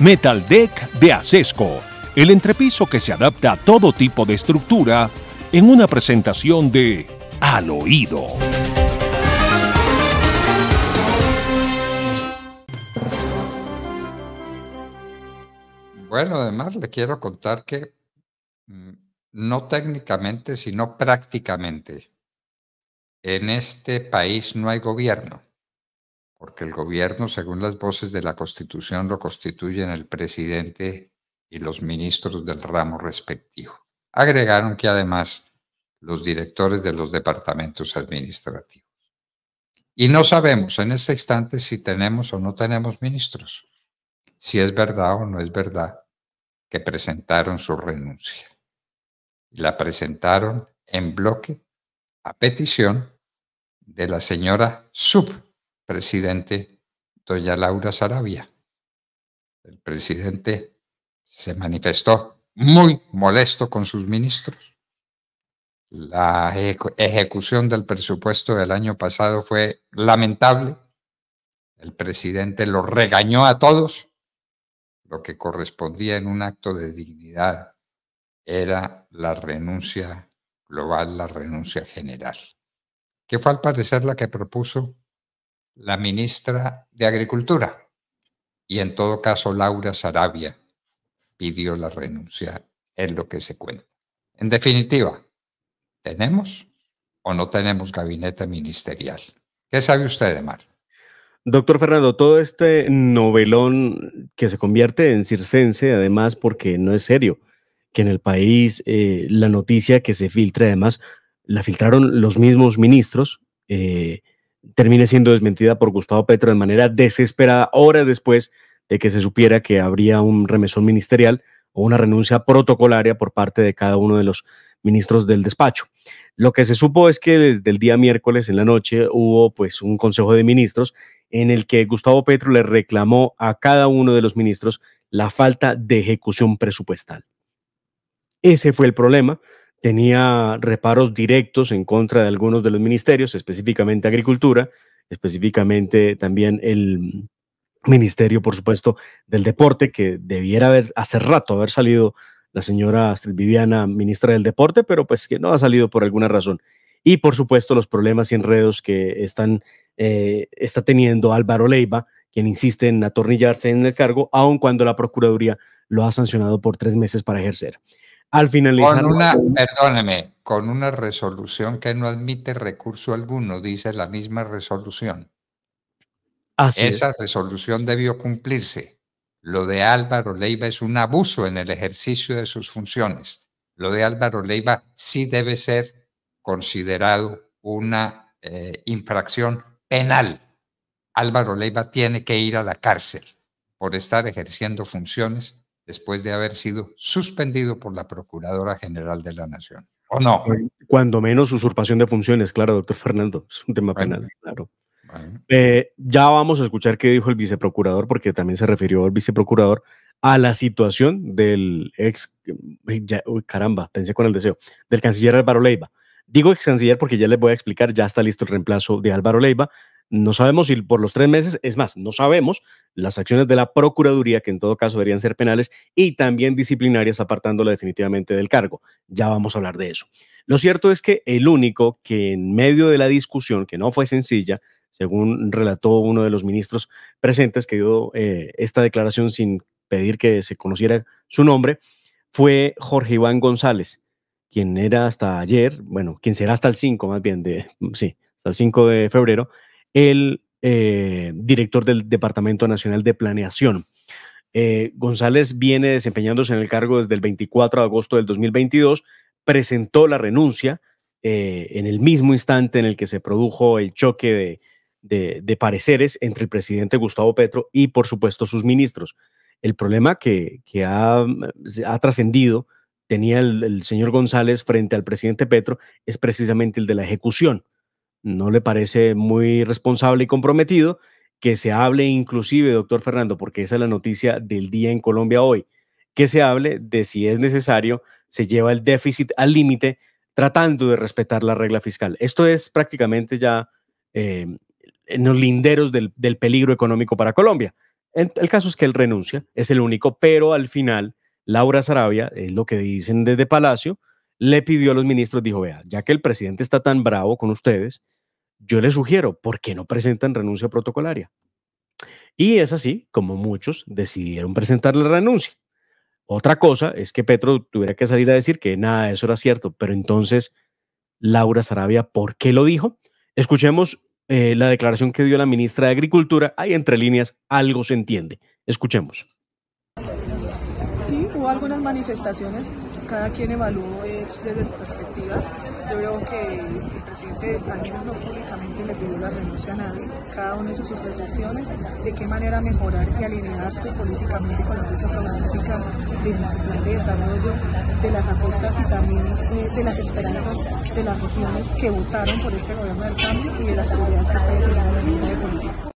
Metal Deck de Acesco, el entrepiso que se adapta a todo tipo de estructura en una presentación de Al Oído. Bueno, además le quiero contar que mm, no técnicamente, sino prácticamente, en este país no hay gobierno porque el gobierno, según las voces de la Constitución, lo constituyen el presidente y los ministros del ramo respectivo. Agregaron que además los directores de los departamentos administrativos. Y no sabemos en este instante si tenemos o no tenemos ministros, si es verdad o no es verdad que presentaron su renuncia. La presentaron en bloque a petición de la señora Sub presidente doña Laura Sarabia. El presidente se manifestó muy molesto con sus ministros. La ejecución del presupuesto del año pasado fue lamentable. El presidente lo regañó a todos. Lo que correspondía en un acto de dignidad era la renuncia global, la renuncia general, que fue al parecer la que propuso la ministra de Agricultura y en todo caso Laura Sarabia pidió la renuncia, en lo que se cuenta. En definitiva, ¿tenemos o no tenemos gabinete ministerial? ¿Qué sabe usted de Mar? Doctor Fernando, todo este novelón que se convierte en circense, además, porque no es serio, que en el país eh, la noticia que se filtra, además, la filtraron los mismos ministros, eh, termine siendo desmentida por Gustavo Petro de manera desesperada horas después de que se supiera que habría un remesón ministerial o una renuncia protocolaria por parte de cada uno de los ministros del despacho. Lo que se supo es que desde el día miércoles en la noche hubo pues un consejo de ministros en el que Gustavo Petro le reclamó a cada uno de los ministros la falta de ejecución presupuestal. Ese fue el problema tenía reparos directos en contra de algunos de los ministerios, específicamente Agricultura, específicamente también el Ministerio, por supuesto, del Deporte, que debiera haber hace rato haber salido la señora Viviana, ministra del Deporte, pero pues que no ha salido por alguna razón. Y por supuesto los problemas y enredos que están, eh, está teniendo Álvaro Leiva, quien insiste en atornillarse en el cargo, aun cuando la Procuraduría lo ha sancionado por tres meses para ejercer al finalizar. Con una, perdóneme, con una resolución que no admite recurso alguno, dice la misma resolución. Esa resolución debió cumplirse. Lo de Álvaro Leiva es un abuso en el ejercicio de sus funciones. Lo de Álvaro Leiva sí debe ser considerado una eh, infracción penal. Álvaro Leiva tiene que ir a la cárcel por estar ejerciendo funciones después de haber sido suspendido por la Procuradora General de la Nación. ¿O no? Cuando menos usurpación de funciones, claro, doctor Fernando, es un tema penal, claro. Eh, ya vamos a escuchar qué dijo el viceprocurador, porque también se refirió el viceprocurador a la situación del ex, caramba, pensé con el deseo, del canciller Álvaro Leiva. Digo ex canciller porque ya les voy a explicar, ya está listo el reemplazo de Álvaro Leiva, no sabemos si por los tres meses, es más, no sabemos las acciones de la Procuraduría, que en todo caso deberían ser penales y también disciplinarias, apartándola definitivamente del cargo. Ya vamos a hablar de eso. Lo cierto es que el único que en medio de la discusión, que no fue sencilla, según relató uno de los ministros presentes que dio eh, esta declaración sin pedir que se conociera su nombre, fue Jorge Iván González, quien era hasta ayer, bueno, quien será hasta el 5 más bien, de, mm, sí, hasta el 5 de febrero, el eh, director del Departamento Nacional de Planeación. Eh, González viene desempeñándose en el cargo desde el 24 de agosto del 2022, presentó la renuncia eh, en el mismo instante en el que se produjo el choque de, pareceres entre el presidente Gustavo Petro y, por supuesto, sus ministros. El problema que, ha, trascendido tenía el, señor González frente al presidente Petro es precisamente el de la ejecución no le parece muy responsable y comprometido que se hable inclusive, doctor Fernando, porque esa es la noticia del día en Colombia hoy, que se hable de si es necesario, se lleva el déficit al límite tratando de respetar la regla fiscal. Esto es prácticamente ya eh, en los linderos del, peligro económico para Colombia. El, el caso es que él renuncia, es el único, pero al final Laura Sarabia, es lo que dicen desde Palacio, le pidió a los ministros, dijo, vea, ya que el presidente está tan bravo con ustedes, yo le sugiero, ¿por qué no presentan renuncia protocolaria? Y es así como muchos decidieron presentar la renuncia. Otra cosa es que Petro tuviera que salir a decir que nada de eso era cierto, pero entonces Laura Sarabia, ¿por qué lo dijo? Escuchemos eh, la declaración que dio la ministra de Agricultura. Ahí entre líneas algo se entiende. Escuchemos. Sí, hubo algunas manifestaciones cada quien evaluó desde su perspectiva. Yo creo que el presidente, de menos no públicamente, le pidió la renuncia a nadie. Cada uno de sus reflexiones de qué manera mejorar y alinearse políticamente con la mesa programática de de desarrollo, de las apuestas y también eh, de, las esperanzas de las regiones que votaron por este gobierno del cambio y de las prioridades que está llegando la gobierno de Política.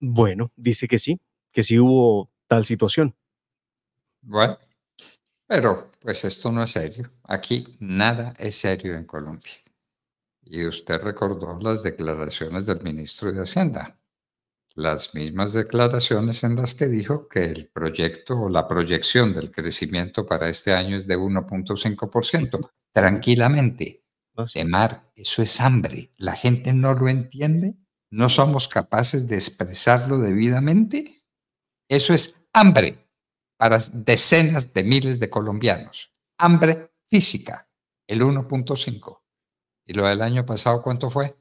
Bueno, dice que sí, que sí hubo tal situación. Bueno, pero pues esto no es serio. Aquí nada es serio en Colombia. Y usted recordó las declaraciones del ministro de Hacienda, las mismas declaraciones en las que dijo que el proyecto o la proyección del crecimiento para este año es de 1.5%, tranquilamente. Emar, eso es hambre. La gente no lo entiende, no somos capaces de expresarlo debidamente. Eso es hambre para decenas de miles de colombianos. Hambre física, el 1.5. ¿Y lo del año pasado cuánto fue?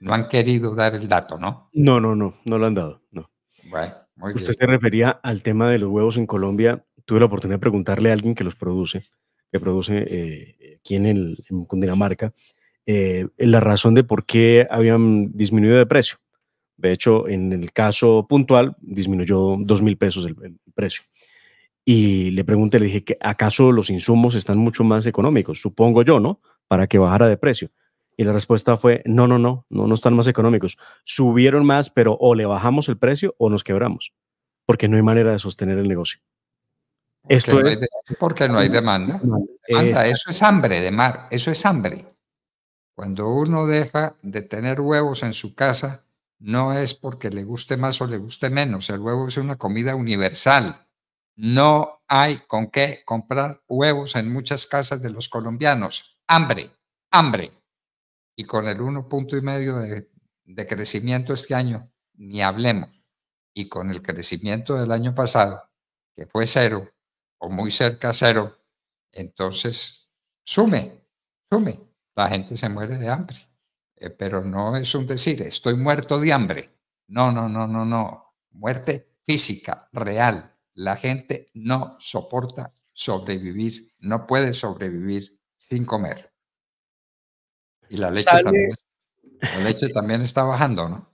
No han querido dar el dato, ¿no? No, no, no, no lo han dado, no. Usted se refería al tema de los huevos en Colombia. Tuve la oportunidad de preguntarle a alguien que los produce, que produce eh, aquí en, el, Cundinamarca, eh, la razón de por qué habían disminuido de precio. De hecho, en el caso puntual, disminuyó dos mil pesos el precio y le pregunté, le dije, que ¿acaso los insumos están mucho más económicos? Supongo yo, ¿no? Para que bajara de precio. Y la respuesta fue, no, no, no, no, no están más económicos. Subieron más, pero o le bajamos el precio o nos quebramos, porque no hay manera de sostener el negocio. Porque Esto no es, porque no hay demanda. demanda. eso es hambre de mar, eso es hambre. Cuando uno deja de tener huevos en su casa, no es porque le guste más o le guste menos. El huevo es una comida universal. No hay con qué comprar huevos en muchas casas de los colombianos. Hambre, hambre. Y con el 1.5 de, de crecimiento este año, ni hablemos. Y con el crecimiento del año pasado, que fue cero o muy cerca a cero, entonces sume, sume. La gente se muere de hambre. Eh, pero no es un decir, estoy muerto de hambre. No, no, no, no, no. Muerte física, real, la gente no soporta sobrevivir, no puede sobrevivir sin comer. Y la leche, también, está bajando, ¿no?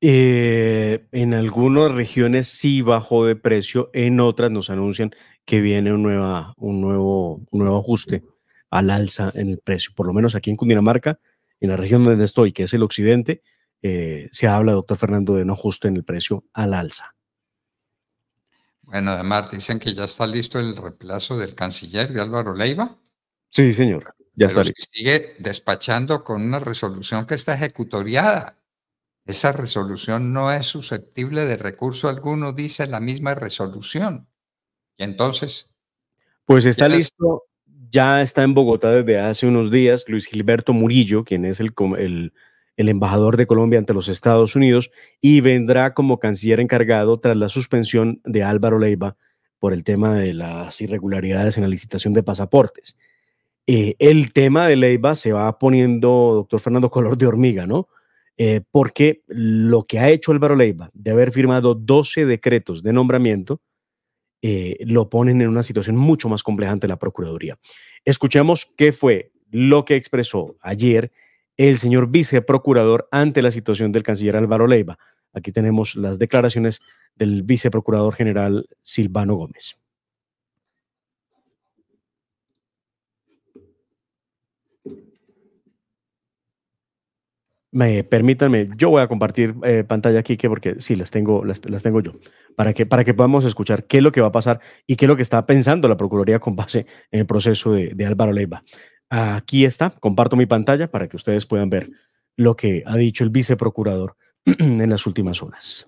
Eh, en algunas regiones sí bajó de precio, en otras nos anuncian que viene un, un, nuevo, nuevo ajuste al alza en el precio. Por lo menos aquí en Cundinamarca, en la región donde estoy, que es el occidente, eh, se habla, doctor Fernando, de un ajuste en el precio al alza. Bueno, además dicen que ya está listo el reemplazo del canciller de Álvaro Leiva. Sí, señor. Ya está listo. Sigue despachando con una resolución que está ejecutoriada. Esa resolución no es susceptible de recurso alguno, dice la misma resolución. Y entonces. Pues está listo, ya está en Bogotá desde hace unos días Luis Gilberto Murillo, quien es el, el el embajador de Colombia ante los Estados Unidos y vendrá como canciller encargado tras la suspensión de Álvaro Leiva por el tema de las irregularidades en la licitación de pasaportes. Eh, el tema de Leiva se va poniendo, doctor Fernando, color de hormiga, ¿no? Eh, porque lo que ha hecho Álvaro Leiva de haber firmado 12 decretos de nombramiento eh, lo ponen en una situación mucho más compleja ante la Procuraduría. Escuchemos qué fue lo que expresó ayer el señor viceprocurador ante la situación del canciller Álvaro Leiva. Aquí tenemos las declaraciones del viceprocurador general Silvano Gómez. Me, permítanme, yo voy a compartir eh, pantalla aquí, porque sí, las tengo, las, tengo yo, para que, para que podamos escuchar qué es lo que va a pasar y qué es lo que está pensando la Procuraduría con base en el proceso de, de Álvaro Leiva. Aquí está, comparto mi pantalla para que ustedes puedan ver lo que ha dicho el viceprocurador en las últimas horas.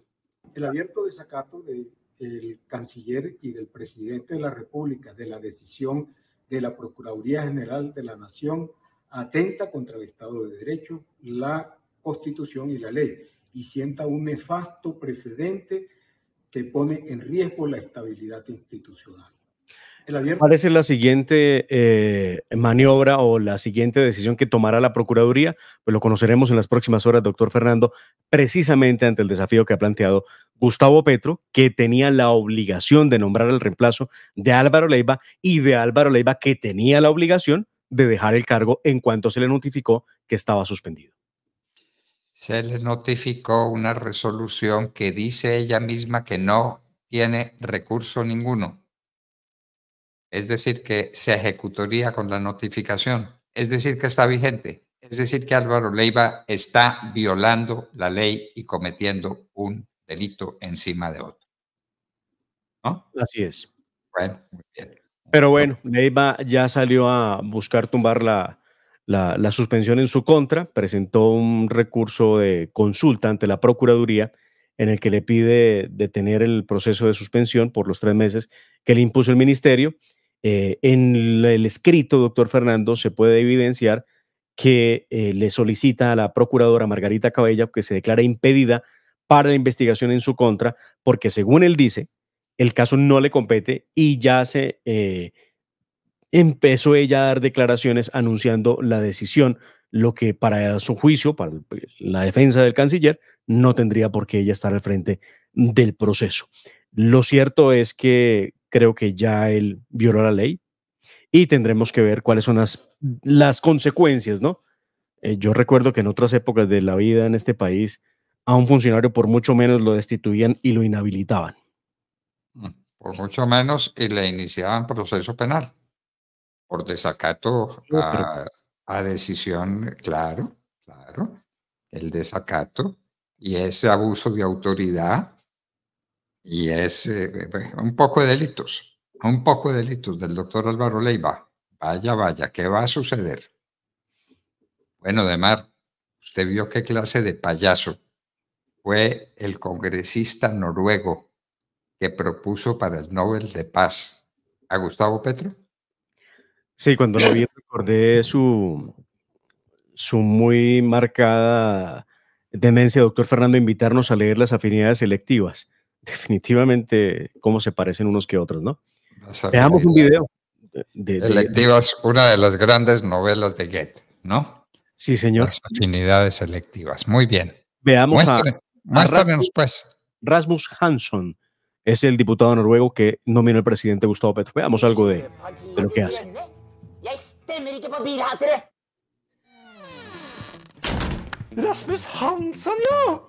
El abierto desacato del canciller y del presidente de la República de la decisión de la Procuraduría General de la Nación atenta contra el Estado de Derecho, la Constitución y la ley y sienta un nefasto precedente que pone en riesgo la estabilidad institucional. Parece ¿Cuál la siguiente eh, maniobra o la siguiente decisión que tomará la Procuraduría? Pues lo conoceremos en las próximas horas, doctor Fernando, precisamente ante el desafío que ha planteado Gustavo Petro, que tenía la obligación de nombrar el reemplazo de Álvaro Leiva y de Álvaro Leiva que tenía la obligación de dejar el cargo en cuanto se le notificó que estaba suspendido. Se le notificó una resolución que dice ella misma que no tiene recurso ninguno es decir, que se ejecutaría con la notificación, es decir, que está vigente, es decir, que Álvaro Leiva está violando la ley y cometiendo un delito encima de otro. ¿No? Así es. Bueno, Pero bueno, Leiva ya salió a buscar tumbar la, suspensión en su contra, presentó un recurso de consulta ante la Procuraduría en el que le pide detener el proceso de suspensión por los tres meses que le impuso el ministerio eh, en el escrito, doctor Fernando, se puede evidenciar que eh, le solicita a la procuradora Margarita Cabella que se declare impedida para la investigación en su contra, porque según él dice, el caso no le compete y ya se eh, empezó ella a dar declaraciones anunciando la decisión, lo que para su juicio, para pues, la defensa del canciller, no tendría por qué ella estar al frente del proceso. Lo cierto es que creo que ya él violó la ley y tendremos que ver cuáles son las, las consecuencias, ¿no? Eh, yo recuerdo que en otras épocas de la vida en este país, a un funcionario por mucho menos lo destituían y lo inhabilitaban. Mm, por mucho menos y le iniciaban proceso penal por desacato a, a decisión, claro, claro, el desacato y ese abuso de autoridad y es eh, pues, un poco de delitos, un poco de delitos del doctor Álvaro Leiva. Vaya, vaya, ¿qué va a suceder? Bueno, Demar, usted vio qué clase de payaso fue el congresista noruego que propuso para el Nobel de Paz a Gustavo Petro. Sí, cuando lo vi recordé su, su muy marcada tendencia, doctor Fernando, invitarnos a leer las afinidades selectivas definitivamente cómo se parecen unos que otros, ¿no? Veamos un video. De, una de las grandes novelas de Get ¿no? Sí, señor. Las afinidades selectivas. Muy bien. Veamos Muéstrame, a, Rasmus, pues. Rasmus Hansson es el diputado noruego que nominó el presidente Gustavo Petro. Veamos algo de, lo que hace. Rasmus Hansson, yo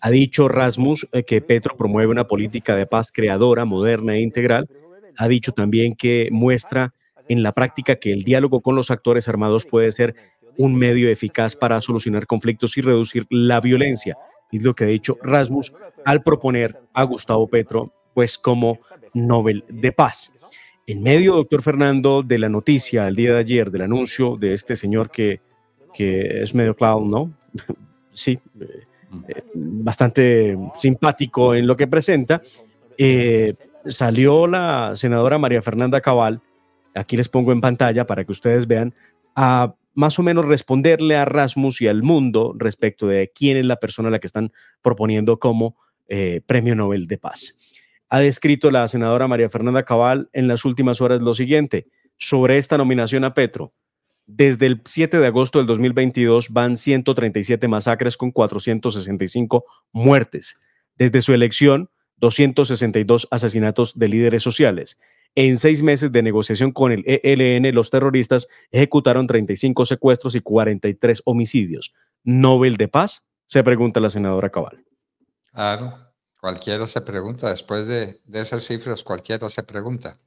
Ha dicho Rasmus eh, que Petro promueve una política de paz creadora, moderna e integral. Ha dicho también que muestra en la práctica que el diálogo con los actores armados puede ser un medio eficaz para solucionar conflictos y reducir la violencia. Es lo que ha dicho Rasmus al proponer a Gustavo Petro pues como Nobel de Paz. En medio, doctor Fernando, de la noticia el día de ayer, del anuncio de este señor que, que es medio clown, ¿no? sí, eh, eh, bastante simpático en lo que presenta, eh, salió la senadora María Fernanda Cabal, aquí les pongo en pantalla para que ustedes vean, a más o menos responderle a Rasmus y al mundo respecto de quién es la persona a la que están proponiendo como eh, Premio Nobel de Paz. Ha descrito la senadora María Fernanda Cabal en las últimas horas lo siguiente sobre esta nominación a Petro. Desde el 7 de agosto del 2022 van 137 masacres con 465 muertes. Desde su elección, 262 asesinatos de líderes sociales. En seis meses de negociación con el ELN, los terroristas ejecutaron 35 secuestros y 43 homicidios. ¿Nobel de Paz? Se pregunta la senadora Cabal. Claro, cualquiera se pregunta, después de, de esas cifras cualquiera se pregunta,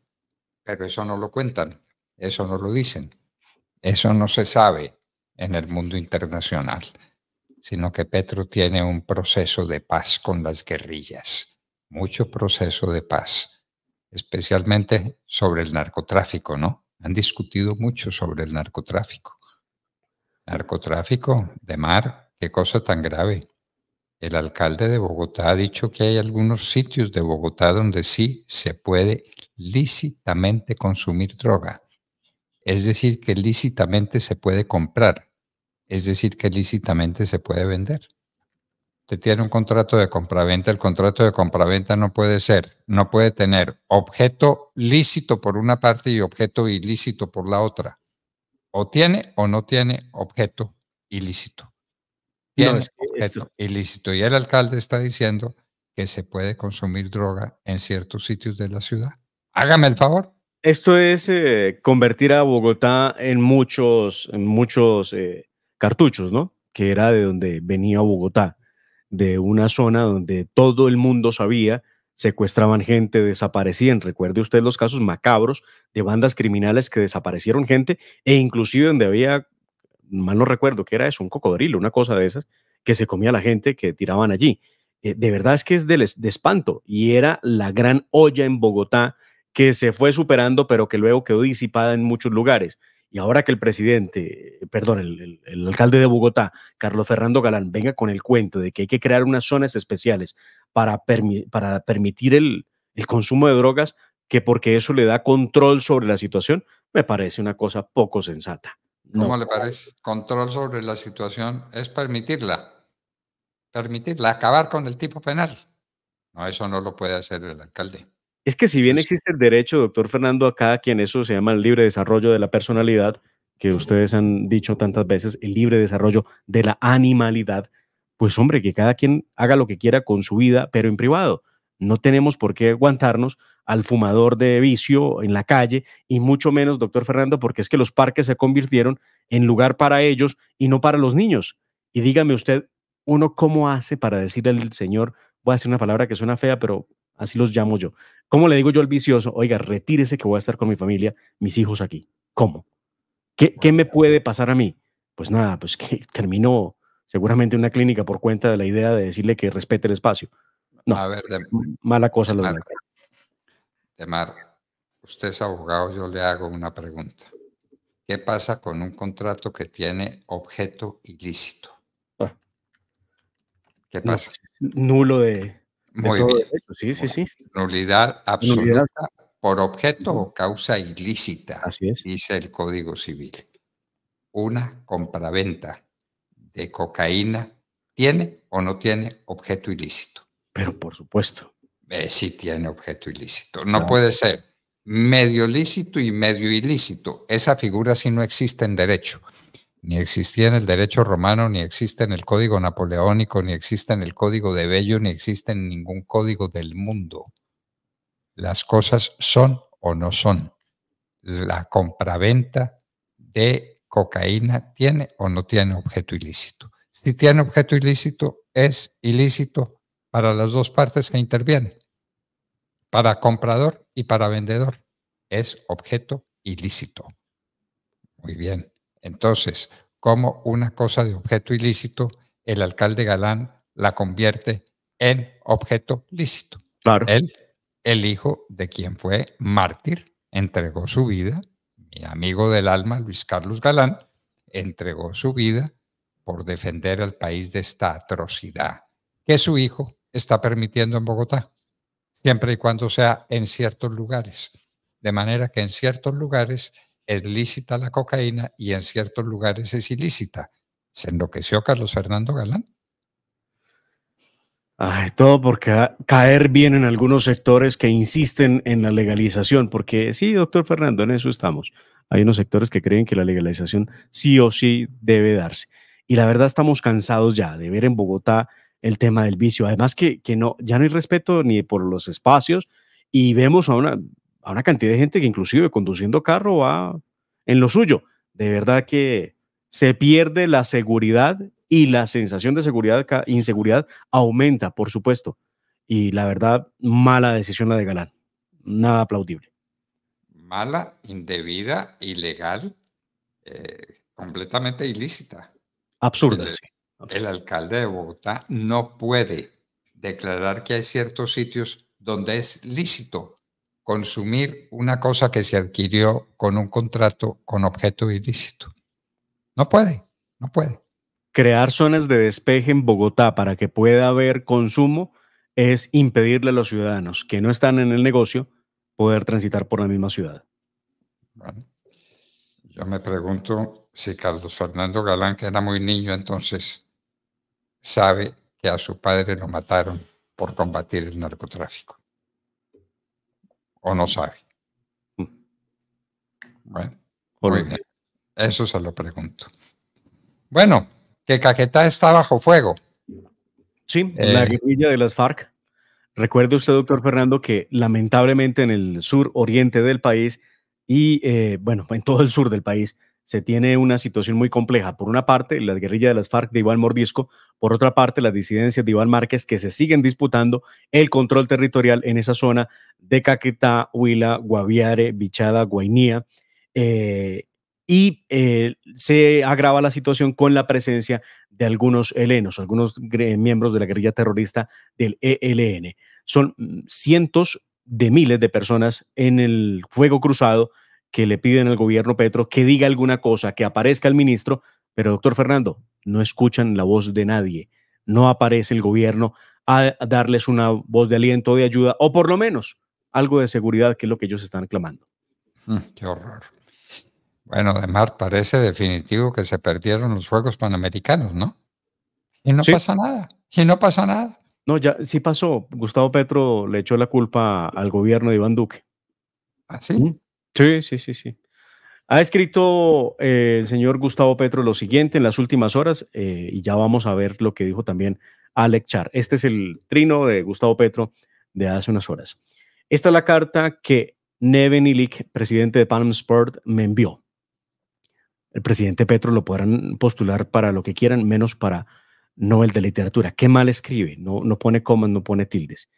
pero eso no lo cuentan, eso no lo dicen. Eso no se sabe en el mundo internacional, sino que Petro tiene un proceso de paz con las guerrillas, mucho proceso de paz, especialmente sobre el narcotráfico, ¿no? Han discutido mucho sobre el narcotráfico. Narcotráfico de mar, qué cosa tan grave. El alcalde de Bogotá ha dicho que hay algunos sitios de Bogotá donde sí se puede lícitamente consumir droga es decir, que lícitamente se puede comprar, es decir, que lícitamente se puede vender. Usted tiene un contrato de compraventa, el contrato de compraventa no puede ser, no puede tener objeto lícito por una parte y objeto ilícito por la otra. O tiene o no tiene objeto ilícito. Tiene objeto ilícito. Y el alcalde está diciendo que se puede consumir droga en ciertos sitios de la ciudad. Hágame el favor, esto es eh, convertir a Bogotá en muchos, en muchos eh, cartuchos, ¿no? Que era de donde venía Bogotá, de una zona donde todo el mundo sabía, secuestraban gente, desaparecían. Recuerde usted los casos macabros de bandas criminales que desaparecieron gente e inclusive donde había, mal no recuerdo, que era eso, un cocodrilo, una cosa de esas, que se comía la gente que tiraban allí. Eh, de verdad es que es de espanto y era la gran olla en Bogotá que se fue superando, pero que luego quedó disipada en muchos lugares. Y ahora que el presidente, perdón, el, alcalde de Bogotá, Carlos Fernando Galán, venga con el cuento de que hay que crear unas zonas especiales para, para permitir el, consumo de drogas, que porque eso le da control sobre la situación, me parece una cosa poco sensata. ¿Cómo le parece? Control sobre la situación es permitirla. Permitirla, acabar con el tipo penal. No, eso no lo puede hacer el alcalde. Es que si bien existe el derecho, doctor Fernando, a cada quien, eso se llama el libre desarrollo de la personalidad, que ustedes han dicho tantas veces, el libre desarrollo de la animalidad, pues hombre, que cada quien haga lo que quiera con su vida, pero en privado. No tenemos por qué aguantarnos al fumador de vicio en la calle y mucho menos, doctor Fernando, porque es que los parques se convirtieron en lugar para ellos y no para los niños. Y dígame usted, uno cómo hace para decirle al Señor, voy a decir una palabra que suena fea, pero así los llamo yo. ¿Cómo le digo yo al vicioso? Oiga, retírese que voy a estar con mi familia, mis hijos aquí. ¿Cómo? ¿Qué, me puede pasar a mí? Pues nada, pues que terminó seguramente una clínica por cuenta de la idea de decirle que respete el espacio. No, mala cosa lo de Mar, usted es abogado, yo le hago una pregunta. ¿Qué pasa con un contrato que tiene objeto ilícito? Ah. ¿Qué pasa? Pues, nulo de, muy bien. Sí, sí, sí. Nulidad absoluta por objeto o causa ilícita, Así es. dice el Código Civil. Una compraventa de cocaína tiene o no tiene objeto ilícito. Pero por supuesto. Eh, sí tiene objeto ilícito. No, puede ser medio lícito y medio ilícito. Esa figura sí no existe en derecho. Ni existía en el derecho romano, ni existe en el código napoleónico, ni existe en el código de Bello, ni existe en ningún código del mundo. Las cosas son o no son. La compraventa de cocaína tiene o no tiene objeto ilícito. Si tiene objeto ilícito, es ilícito para las dos partes que intervienen, para comprador y para vendedor. Es objeto ilícito. Muy bien. Entonces, como una cosa de objeto ilícito, el alcalde Galán la convierte en objeto lícito. Él, el hijo de quien fue mártir, entregó su vida, mi amigo del alma, Luis Carlos Galán, entregó su vida por defender al país de esta atrocidad que su hijo está permitiendo en Bogotá, siempre y cuando sea en ciertos lugares. De manera que en ciertos lugares es lícita la cocaína y en ciertos lugares es ilícita. ¿Se enloqueció Carlos Fernando Galán? Ay, todo porque caer bien en algunos sectores que insisten en la legalización, porque sí, doctor Fernando, en eso estamos. Hay unos sectores que creen que la legalización sí o sí debe darse. Y la verdad estamos cansados ya de ver en Bogotá el tema del vicio. Además que, que no, ya no hay respeto ni por los espacios y vemos a una, a una cantidad de gente que inclusive conduciendo carro va en lo suyo. De verdad que se pierde la seguridad y la sensación de seguridad, inseguridad aumenta, por supuesto. Y la verdad, mala decisión la de Galán. Nada aplaudible. Mala, indebida, ilegal, eh, completamente ilícita. Absurda. El, el alcalde de Bogotá no puede declarar que hay ciertos sitios donde es lícito consumir una cosa que se adquirió con un contrato con objeto ilícito. No puede, no puede. Crear zonas de despeje en Bogotá para que pueda haber consumo es impedirle a los ciudadanos que no están en el negocio poder transitar por la misma ciudad. yo me pregunto si Carlos Fernando Galán, que era muy niño entonces, sabe que a su padre lo mataron por combatir el narcotráfico o no sabe. Mm. Eso se lo pregunto. Bueno, que Caquetá está bajo fuego. Sí, la eh. guerrilla de las FARC. Recuerde usted, doctor Fernando, que lamentablemente en el sur oriente del país y, eh, bueno, en todo el sur del país, se tiene una situación muy compleja. Por una parte, las guerrillas de las FARC de Iván Mordisco, por otra parte, las disidencias de Iván Márquez que se siguen disputando el control territorial en esa zona de Caquetá, Huila, Guaviare, Bichada, Guainía. Eh, y eh, se agrava la situación con la presencia de algunos helenos, algunos miembros de la guerrilla terrorista del ELN. Son mm, cientos de miles de personas en el fuego cruzado que le piden al gobierno Petro que diga alguna cosa, que aparezca el ministro, pero doctor Fernando, no escuchan la voz de nadie, no aparece el gobierno a darles una voz de aliento, de ayuda, o por lo menos algo de seguridad, que es lo que ellos están clamando. Mm, qué horror. Bueno, además parece definitivo que se perdieron los Juegos Panamericanos, ¿no? Y no pasa nada, y no pasa nada. No, ya sí pasó. Gustavo Petro le echó la culpa al gobierno de Iván Duque. ¿Ah, sí? Mm. Sí, sí, sí, sí. Ha escrito eh, el señor Gustavo Petro lo siguiente en las últimas horas eh, y ya vamos a ver lo que dijo también Alec Char. Este es el trino de Gustavo Petro de hace unas horas. Esta es la carta que Neven Ilic, presidente de Panam Sport, me envió. El presidente Petro lo podrán postular para lo que quieran, menos para Nobel de Literatura. Qué mal escribe, no, no pone comas, no pone tildes.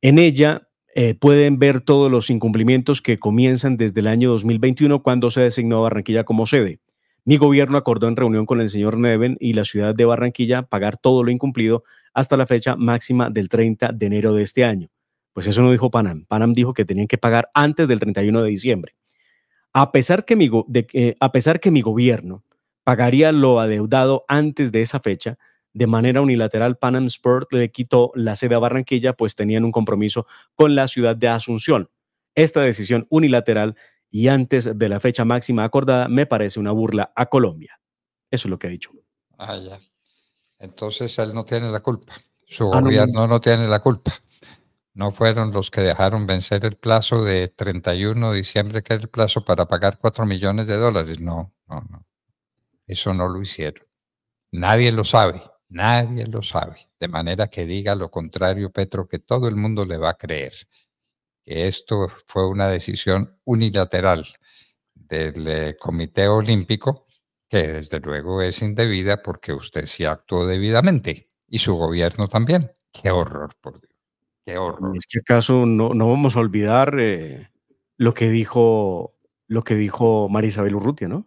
En ella eh, pueden ver todos los incumplimientos que comienzan desde el año 2021 cuando se designó Barranquilla como sede. Mi gobierno acordó en reunión con el señor Neven y la ciudad de Barranquilla pagar todo lo incumplido hasta la fecha máxima del 30 de enero de este año. Pues eso no dijo Panam. Panam dijo que tenían que pagar antes del 31 de diciembre. A pesar que de, a pesar que mi gobierno pagaría lo adeudado antes de esa fecha, de manera unilateral Pan Sport le quitó la sede a Barranquilla, pues tenían un compromiso con la ciudad de Asunción. Esta decisión unilateral y antes de la fecha máxima acordada me parece una burla a Colombia. Eso es lo que ha dicho. Ah, ya. Entonces él no tiene la culpa. Su ah, gobierno no, tiene la culpa. No fueron los que dejaron vencer el plazo de 31 de diciembre, que era el plazo para pagar 4 millones de dólares. No, no, no. Eso no lo hicieron. Nadie lo sabe. Nadie lo sabe. De manera que diga lo contrario, Petro, que todo el mundo le va a creer. Que esto fue una decisión unilateral del eh, Comité Olímpico, que desde luego es indebida porque usted sí actuó debidamente y su gobierno también. Qué horror, por Dios. Qué horror. Es que acaso no, no vamos a olvidar eh, lo que dijo lo que dijo María Isabel Urrutia, ¿no?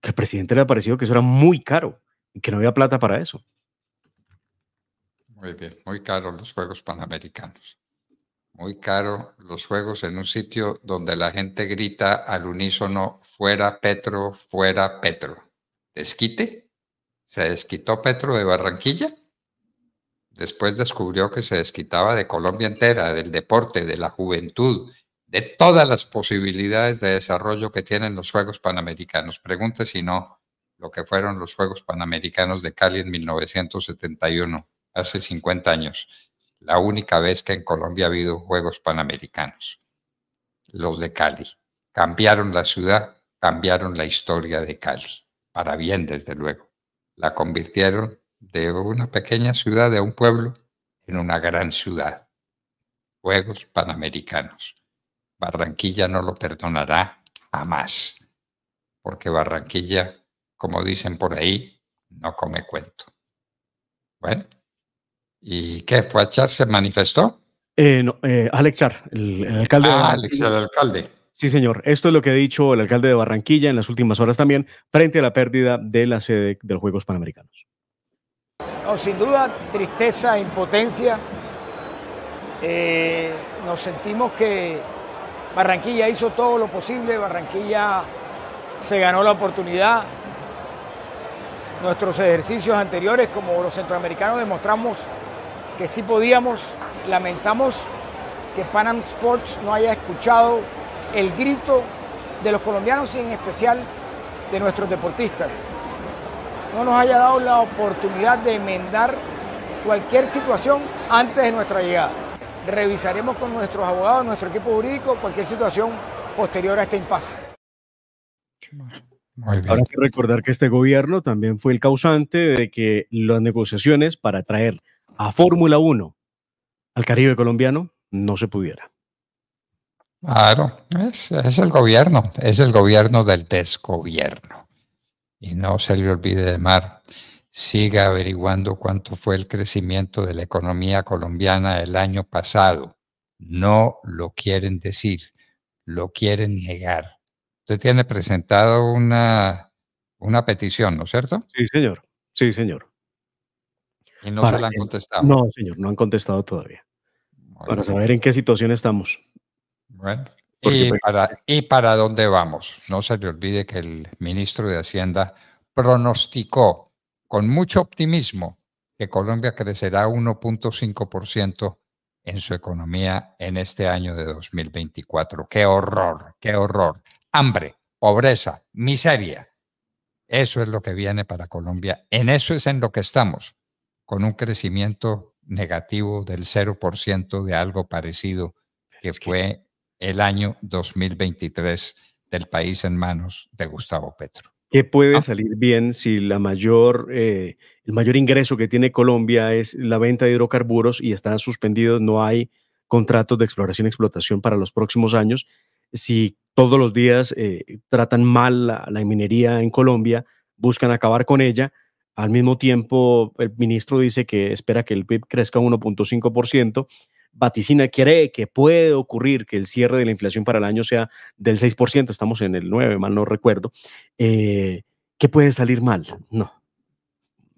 Que al presidente le ha parecido que eso era muy caro que no había plata para eso. Muy bien, muy caro los Juegos Panamericanos. Muy caro los Juegos en un sitio donde la gente grita al unísono, fuera Petro, fuera Petro. ¿Desquite? ¿Se desquitó Petro de Barranquilla? Después descubrió que se desquitaba de Colombia entera, del deporte, de la juventud, de todas las posibilidades de desarrollo que tienen los Juegos Panamericanos. Pregunte si no, lo que fueron los Juegos Panamericanos de Cali en 1971, hace 50 años, la única vez que en Colombia ha habido Juegos Panamericanos, los de Cali. Cambiaron la ciudad, cambiaron la historia de Cali, para bien desde luego. La convirtieron de una pequeña ciudad, de un pueblo, en una gran ciudad. Juegos Panamericanos. Barranquilla no lo perdonará jamás, porque Barranquilla como dicen por ahí, no come cuento. Bueno, ¿y qué fue a Char? ¿Se manifestó? Eh, eh Alex Char, el, alcalde. Ah, Alex, el alcalde. Sí, señor. Esto es lo que ha dicho el alcalde de Barranquilla en las últimas horas también, frente a la pérdida de la sede de los Juegos Panamericanos. No, sin duda, tristeza, e impotencia. Eh, nos sentimos que Barranquilla hizo todo lo posible, Barranquilla se ganó la oportunidad, nuestros ejercicios anteriores, como los centroamericanos demostramos que sí podíamos, lamentamos que Panam Sports no haya escuchado el grito de los colombianos y en especial de nuestros deportistas. No nos haya dado la oportunidad de enmendar cualquier situación antes de nuestra llegada. Revisaremos con nuestros abogados, nuestro equipo jurídico, cualquier situación posterior a este impasse hay que recordar que este gobierno también fue el causante de que las negociaciones para traer a Fórmula 1 al Caribe colombiano no se pudiera. Claro, es, es, el gobierno, es el gobierno del desgobierno. Y no se le olvide de Mar, siga averiguando cuánto fue el crecimiento de la economía colombiana el año pasado. No lo quieren decir, lo quieren negar. Usted tiene presentado una, una petición, ¿no es cierto? Sí, señor. Sí, señor. Y no se la han contestado. No, señor, no han contestado todavía. para saber en qué situación estamos. Bueno, y pues, para, y para, dónde vamos. No se le olvide que el ministro de Hacienda pronosticó con mucho optimismo que Colombia crecerá 1.5% en su economía en este año de 2024. ¡Qué horror! ¡Qué horror! hambre, pobreza, miseria. Eso es lo que viene para Colombia. En eso es en lo que estamos, con un crecimiento negativo del 0% de algo parecido que fue el año 2023 del país en manos de Gustavo Petro. ¿Qué puede salir bien si la mayor, eh, el mayor ingreso que tiene Colombia es la venta de hidrocarburos y está suspendido? no hay contratos de exploración y explotación para los próximos años? si todos los días eh, tratan mal la, minería en Colombia, buscan acabar con ella. Al mismo tiempo, el ministro dice que espera que el PIB crezca 1.5%. Vaticina cree que puede ocurrir que el cierre de la inflación para el año sea del 6%, estamos en el 9, mal no recuerdo. Eh, ¿Qué puede salir mal? No.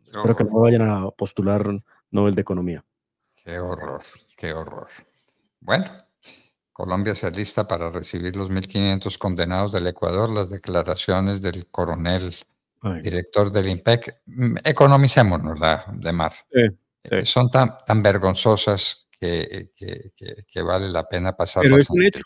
Espero que no vayan a postular Nobel de Economía. Qué horror, qué horror. Bueno, Colombia se lista para recibir los 1.500 condenados del Ecuador, las declaraciones del coronel director del IMPEC. Mm, economicémonos de mar. Eh, son tan, tan vergonzosas que, eh, vale la pena pasar. es un hecho.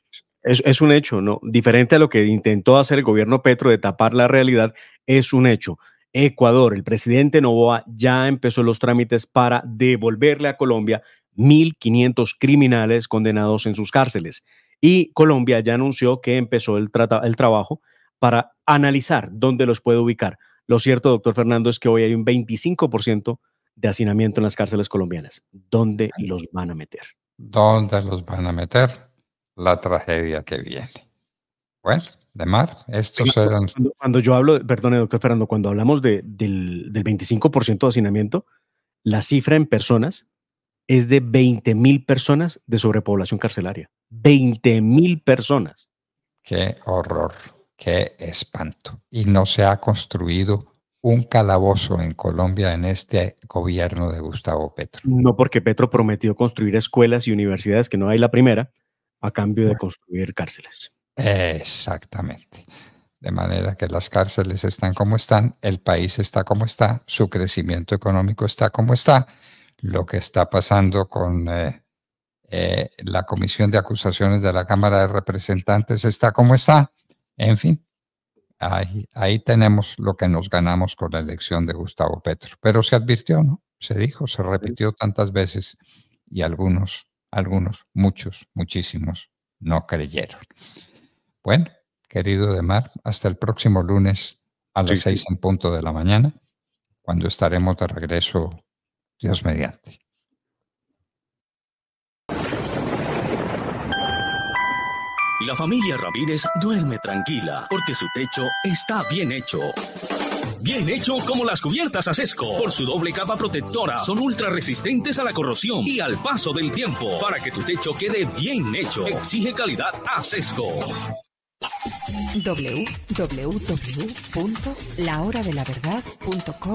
un hecho, ¿no? Diferente a lo que intentó hacer el gobierno Petro de tapar la realidad, es un hecho. Ecuador, el presidente Novoa ya empezó los trámites para devolverle a Colombia 1.500 criminales condenados en sus cárceles. Y Colombia ya anunció que empezó el, el trabajo para analizar dónde los puede ubicar. Lo cierto, doctor Fernando, es que hoy hay un 25% de hacinamiento en las cárceles colombianas. ¿Dónde los van a meter? ¿Dónde los van a meter? La tragedia que viene. Bueno, de mar, estos eran... Cuando, cuando yo hablo, perdone, doctor Fernando, cuando hablamos de, del, del 25% de hacinamiento, la cifra en personas es de 20 mil personas de sobrepoblación carcelaria. 20 mil personas. Qué horror, qué espanto. Y no se ha construido un calabozo en Colombia en este gobierno de Gustavo Petro. No, porque Petro prometió construir escuelas y universidades, que no hay la primera, a cambio de construir cárceles. Exactamente. De manera que las cárceles están como están, el país está como está, su crecimiento económico está como está, lo que está pasando con eh, eh, la Comisión de Acusaciones de la Cámara de Representantes, está como está. En fin, ahí, tenemos lo que nos ganamos con la elección de Gustavo Petro. Pero se advirtió, ¿no? Se dijo, se repitió tantas veces y algunos, algunos, muchos, muchísimos no creyeron. Bueno, querido Demar, hasta el próximo lunes a las seis en punto de la mañana, cuando estaremos de regreso Dios mediante. La familia Ramírez duerme tranquila porque su techo está bien hecho. Bien hecho como las cubiertas a Asesco, por su doble capa protectora, son ultra resistentes a la corrosión y al paso del tiempo. Para que tu techo quede bien hecho, exige calidad Asesco. www.lahoradelaverdad.com.co